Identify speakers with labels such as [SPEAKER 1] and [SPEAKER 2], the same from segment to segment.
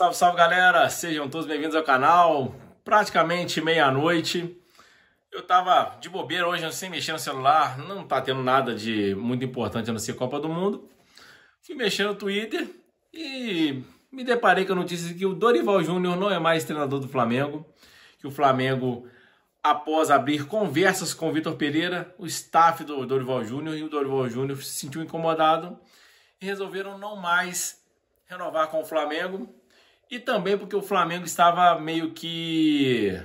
[SPEAKER 1] Salve, salve galera! Sejam todos bem-vindos ao canal. Praticamente meia-noite. Eu tava de bobeira hoje, sem mexer no celular, não tá tendo nada de muito importante a não ser Copa do Mundo. Fui mexer no Twitter e me deparei com a notícia que o Dorival Júnior não é mais treinador do Flamengo, que o Flamengo, após abrir conversas com o Vitor Pereira, o staff do Dorival Júnior e o Dorival Júnior se sentiu incomodado e resolveram não mais renovar com o Flamengo e também porque o Flamengo estava meio que,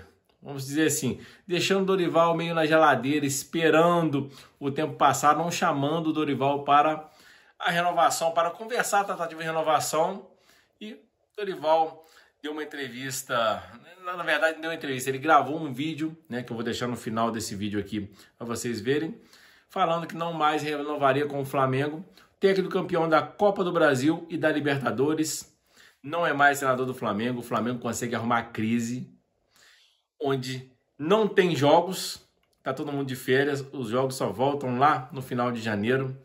[SPEAKER 1] vamos dizer assim, deixando o Dorival meio na geladeira, esperando o tempo passar, não chamando o Dorival para a renovação, para conversar a tratativa de renovação. E Dorival deu uma entrevista, na verdade, deu uma entrevista, ele gravou um vídeo, né, que eu vou deixar no final desse vídeo aqui para vocês verem, falando que não mais renovaria com o Flamengo, técnico campeão da Copa do Brasil e da Libertadores não é mais senador do Flamengo. O Flamengo consegue arrumar crise onde não tem jogos, tá todo mundo de férias, os jogos só voltam lá no final de janeiro.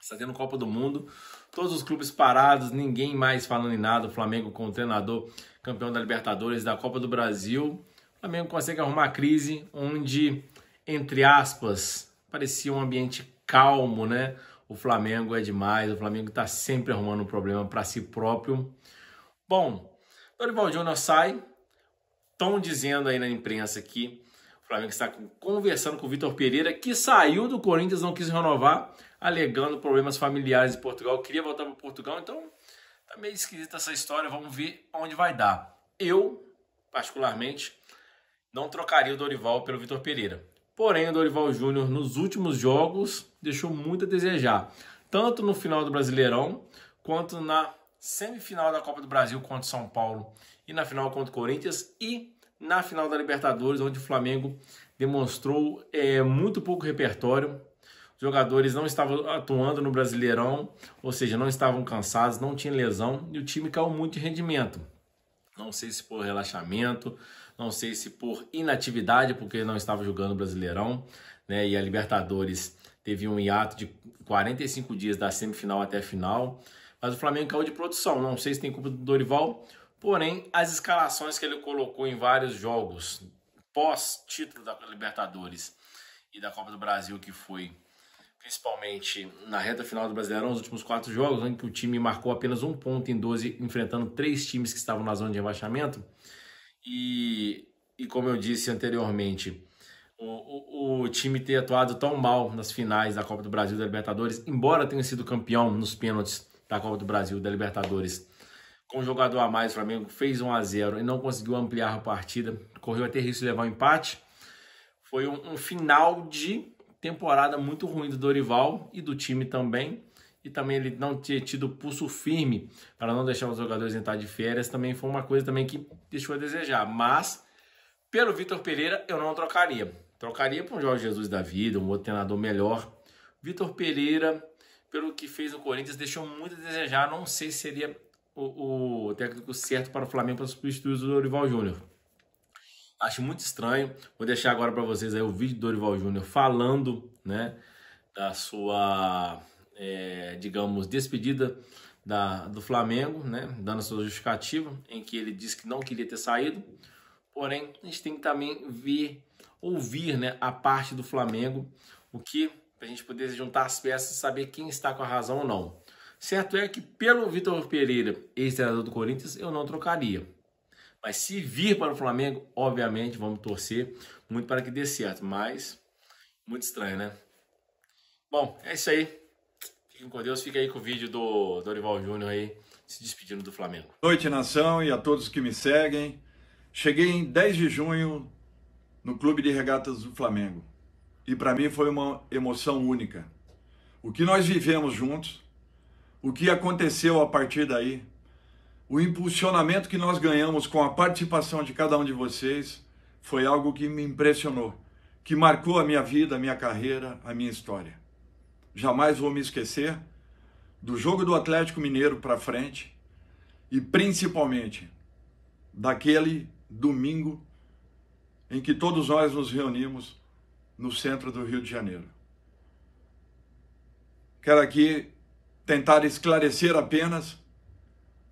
[SPEAKER 1] Está tendo Copa do Mundo, todos os clubes parados, ninguém mais falando em nada. O Flamengo com o treinador campeão da Libertadores, da Copa do Brasil. O Flamengo consegue arrumar crise onde, entre aspas, parecia um ambiente calmo, né? O Flamengo é demais, o Flamengo está sempre arrumando um problema para si próprio. Bom, Dorival Júnior sai, estão dizendo aí na imprensa aqui, o Flamengo está conversando com o Vitor Pereira, que saiu do Corinthians, não quis renovar, alegando problemas familiares em Portugal, queria voltar para Portugal, então tá meio esquisita essa história, vamos ver onde vai dar. Eu, particularmente, não trocaria o Dorival pelo Vitor Pereira. Porém, o Dorival Júnior nos últimos jogos deixou muito a desejar, tanto no final do Brasileirão quanto na semifinal da Copa do Brasil contra o São Paulo e na final contra o Corinthians e na final da Libertadores, onde o Flamengo demonstrou é, muito pouco repertório. Os jogadores não estavam atuando no Brasileirão, ou seja, não estavam cansados, não tinha lesão e o time caiu muito de rendimento. Não sei se por relaxamento, não sei se por inatividade, porque não estava jogando o Brasileirão, né? E a Libertadores teve um hiato de 45 dias da semifinal até a final mas o Flamengo caiu de produção. Não sei se tem culpa do Dorival, porém, as escalações que ele colocou em vários jogos pós-título da Libertadores e da Copa do Brasil, que foi principalmente na reta final do Brasileirão, os últimos quatro jogos, em né, que o time marcou apenas um ponto em 12, enfrentando três times que estavam na zona de rebaixamento. E, e como eu disse anteriormente, o, o, o, time ter atuado tão mal nas finais da Copa do Brasil e da Libertadores, embora tenha sido campeão nos pênaltis da Copa do Brasil, da Libertadores, com um jogador a mais, o Flamengo fez 1 a 0 e não conseguiu ampliar a partida, correu até risco de levar o um empate. Foi um, um final de temporada muito ruim do Dorival e do time também e também ele não tinha tido pulso firme para não deixar os jogadores entrar de férias também foi uma coisa também que deixou a desejar. Mas pelo Vitor Pereira eu não trocaria. Trocaria para um Jorge Jesus da vida, um outro treinador melhor. Vitor Pereira pelo que fez o Corinthians, deixou muito a desejar. Não sei se seria o, o técnico certo para o Flamengo para substituir o Dorival Júnior. Acho muito estranho. Vou deixar agora para vocês aí o vídeo do Dorival Júnior falando, né, da sua, é, digamos, despedida da, do Flamengo, né, dando a sua justificativa, em que ele disse que não queria ter saído. Porém, a gente tem que também ver, ouvir, né, a parte do Flamengo, o que para a gente poder juntar as peças e saber quem está com a razão ou não. Certo é que pelo Vitor Pereira, ex-treinador do Corinthians, eu não trocaria. Mas se vir para o Flamengo, obviamente vamos torcer muito para que dê certo. Mas muito estranho, né? Bom, é isso aí. Fiquem com Deus. Fica aí com o vídeo do Dorival Júnior
[SPEAKER 2] aí se despedindo do Flamengo. Boa noite, nação, e a todos que me seguem. Cheguei em 10 de junho no Clube de Regatas do Flamengo e para mim foi uma emoção única. O que nós vivemos juntos, o que aconteceu a partir daí, o impulsionamento que nós ganhamos com a participação de cada um de vocês foi algo que me impressionou, que marcou a minha vida, a minha carreira, a minha história. Jamais vou me esquecer do jogo do Atlético Mineiro para frente e principalmente daquele domingo em que todos nós nos reunimos no centro do Rio de Janeiro. Quero aqui tentar esclarecer apenas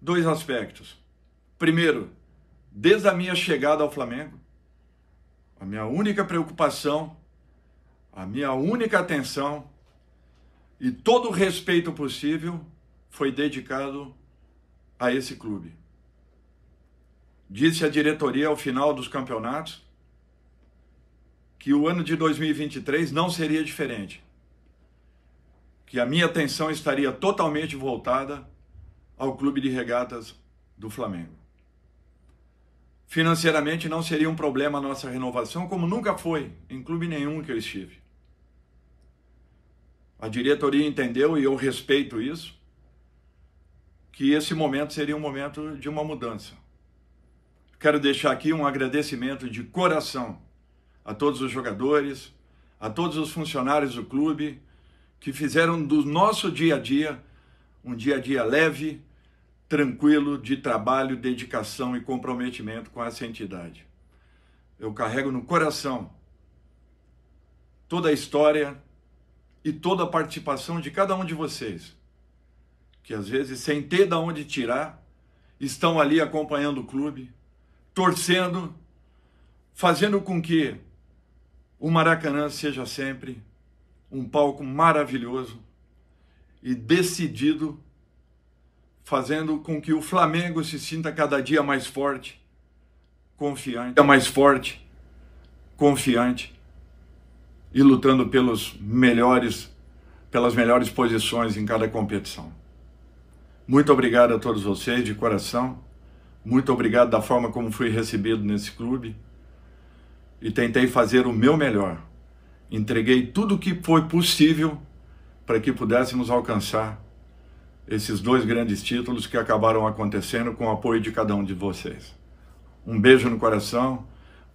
[SPEAKER 2] dois aspectos. Primeiro, desde a minha chegada ao Flamengo, a minha única preocupação, a minha única atenção e todo o respeito possível foi dedicado a esse clube. Disse a diretoria ao final dos campeonatos que o ano de 2023 não seria diferente. Que a minha atenção estaria totalmente voltada ao Clube de Regatas do Flamengo. Financeiramente não seria um problema a nossa renovação, como nunca foi em clube nenhum que eu estive. A diretoria entendeu, e eu respeito isso, que esse momento seria um momento de uma mudança. Quero deixar aqui um agradecimento de coração a todos os jogadores, a todos os funcionários do clube que fizeram do nosso dia a dia um dia a dia leve, tranquilo, de trabalho, dedicação e comprometimento com essa entidade. Eu carrego no coração toda a história e toda a participação de cada um de vocês, que às vezes, sem ter de onde tirar, estão ali acompanhando o clube, torcendo, fazendo com que o Maracanã seja sempre um palco maravilhoso e decidido, fazendo com que o Flamengo se sinta cada dia mais forte, confiante, mais forte, confiante e lutando pelos melhores, pelas melhores posições em cada competição. Muito obrigado a todos vocês de coração. Muito obrigado da forma como fui recebido nesse clube e tentei fazer o meu melhor. Entreguei tudo o que foi possível para que pudéssemos alcançar esses dois grandes títulos que acabaram acontecendo com o apoio de cada um de vocês. Um beijo no coração,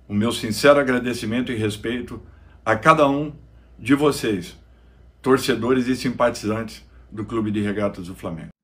[SPEAKER 2] o meu sincero agradecimento e respeito a cada um de vocês, torcedores e simpatizantes do Clube de Regatas do Flamengo.